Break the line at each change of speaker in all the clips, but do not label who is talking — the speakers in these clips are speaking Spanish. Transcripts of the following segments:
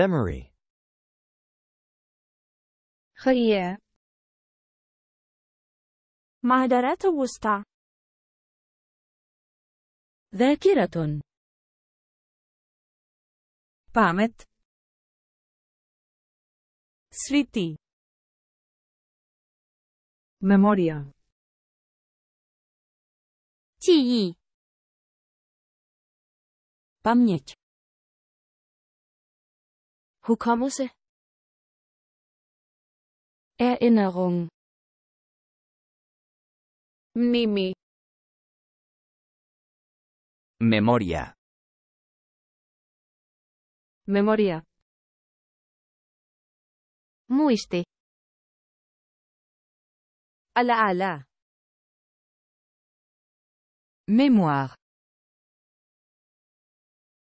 Memory خيام معدرات وسطى ذاكرة памет свети Memoria. 记忆 Память. Hukommelse Erinnerung Mimi Memoria Memoria Muiste ala. Memoria.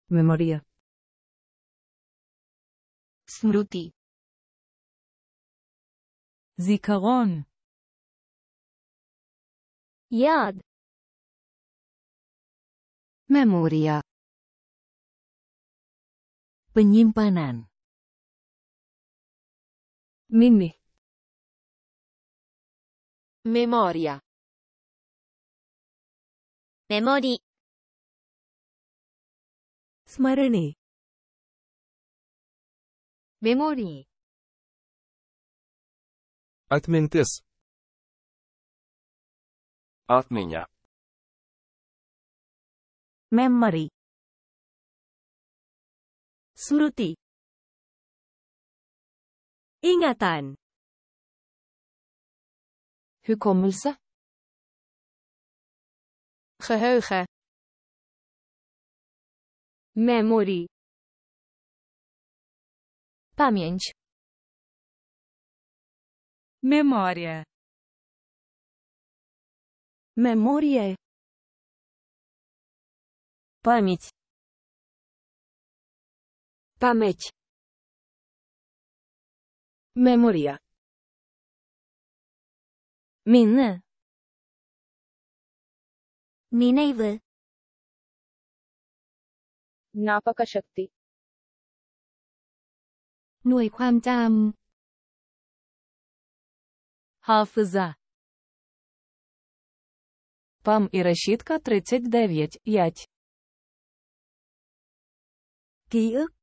Memoria Smruti. זיכרון Yad. memoria penyimpanan mini memoria memori smarane memorie atmintis От Memory. Suruti. Ingatan. Hukommelse. Geheugen. Memory. Pamięć. memoria, Memoria. Pamięć. Pamięć. Memoria. Minne. நினைவு ஞாபக சக்தி หน่วยความจำ Hafıza Пам і решітка 39, 5. Ký ức